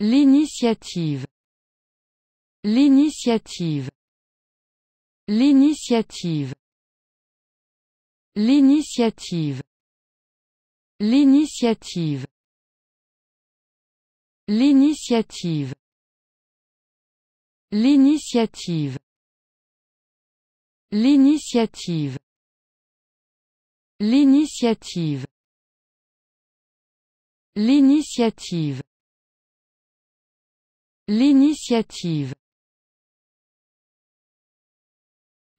L'initiative. L'initiative. L'initiative. L'initiative. L'initiative. L'initiative. L'initiative. L'initiative. L'initiative. L'initiative. L'initiative.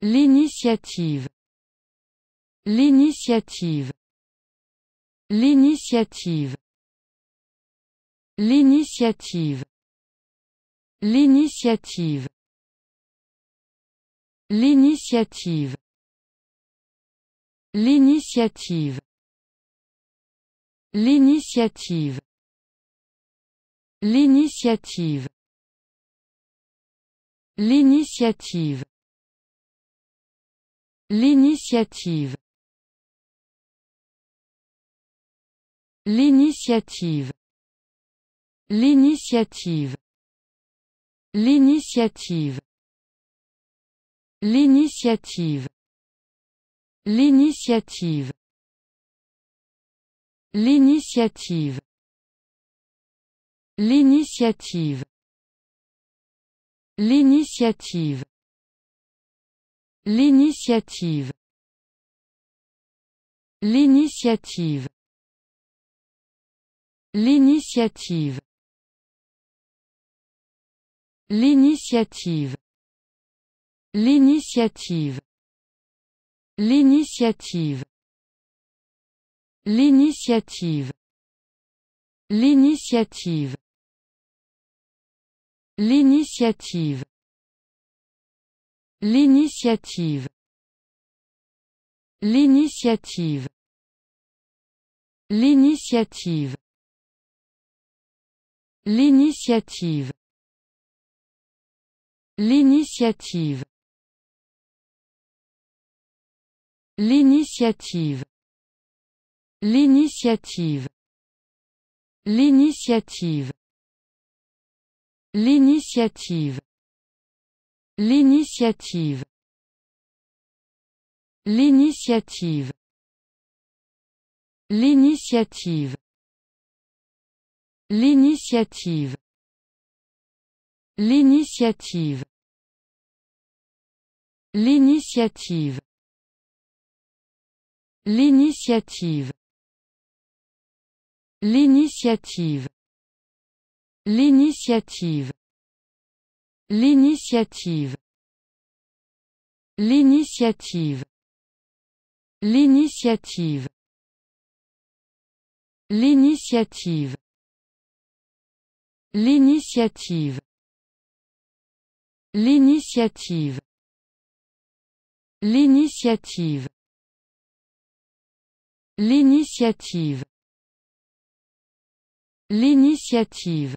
L'initiative. L'initiative. L'initiative. L'initiative. L'initiative. L'initiative. L'initiative. L'initiative. L'initiative. L'initiative. L'initiative. L'initiative. L'initiative. L'initiative. L'initiative. L'initiative. L'initiative. L'initiative. L'initiative. L'initiative. L'initiative. L'initiative. L'initiative. L'initiative. L'initiative. L'initiative. L'initiative. L'initiative. L'initiative. L'initiative. L'initiative. L'initiative. L'initiative. L'initiative. L'initiative. L'initiative. L'initiative. L'initiative. L'initiative. L'initiative. L'initiative. L'initiative. L'initiative. L'initiative. L'initiative. L'initiative. L'initiative. L'initiative. L'initiative. L'initiative. L'initiative. L'initiative. L'initiative. L'initiative. L'initiative.